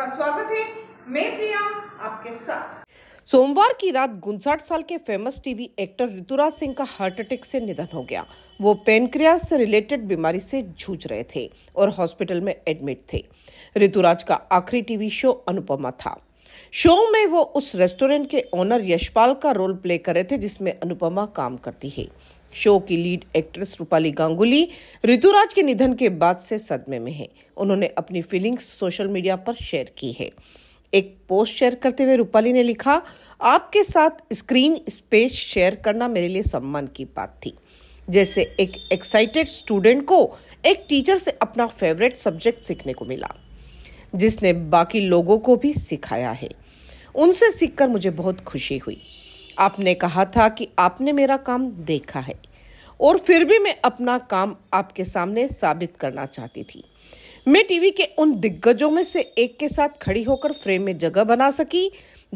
आपका स्वागत है मैं प्रिया आपके साथ सोमवार की रात गुनसाठ साल के famous TV actor Rituraj Singh का हार्ट अटैक से निधन हो गया वो पेनक्रियास से रिलेटेड बीमारी से जूझ रहे थे और हॉस्पिटल में एडमिट थे ऋतुराज का आखिरी टीवी शो अनुपमा था शो में वो उस रेस्टोरेंट के ओनर यशपाल का रोल प्ले कर रहे थे जिसमें अनुपमा काम करती है शो की लीड एक्ट्रेस रूपाली गांगुली ऋतुराज के निधन के बाद से सदमे में हैं उन्होंने अपनी फीलिंग्स सोशल मीडिया पर शेयर की है एक पोस्ट शेयर करते हुए रूपाली ने लिखा आपके साथ स्क्रीन स्पेस शेयर करना मेरे लिए सम्मान की बात थी जैसे एक एक्साइटेड स्टूडेंट को एक टीचर से अपना फेवरेट सब्जेक्ट सीखने को मिला जिसने बाकी लोगों को भी सिखाया है उनसे सीखकर मुझे बहुत खुशी हुई आपने कहा था कि आपने मेरा काम देखा है और फिर भी मैं अपना काम आपके सामने साबित करना चाहती थी मैं टीवी के उन दिग्गजों में से एक के साथ खड़ी होकर फ्रेम में जगह बना सकी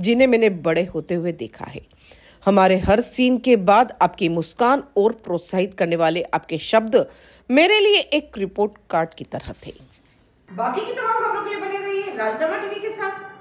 जिन्हें मैंने बड़े होते हुए देखा है हमारे हर सीन के बाद आपकी मुस्कान और प्रोत्साहित करने वाले आपके शब्द मेरे लिए एक रिपोर्ट कार्ड की तरह थे बाकी की तमाम खबरों के लिए बने रहिए राजनामा टीवी के साथ